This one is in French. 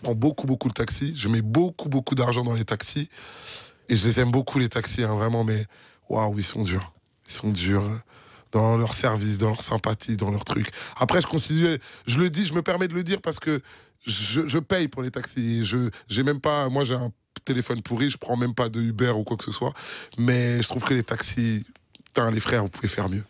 je prends beaucoup, beaucoup de taxis. Je mets beaucoup, beaucoup d'argent dans les taxis. Et je les aime beaucoup, les taxis, hein, vraiment. Mais waouh, ils sont durs. Ils sont durs dans leur service, dans leur sympathie, dans leur truc. Après, je je le dis, je me permets de le dire parce que je, paye pour les taxis. Je, j'ai même pas, moi, j'ai un téléphone pourri, je prends même pas de Uber ou quoi que ce soit. Mais je trouve que les taxis, les frères, vous pouvez faire mieux.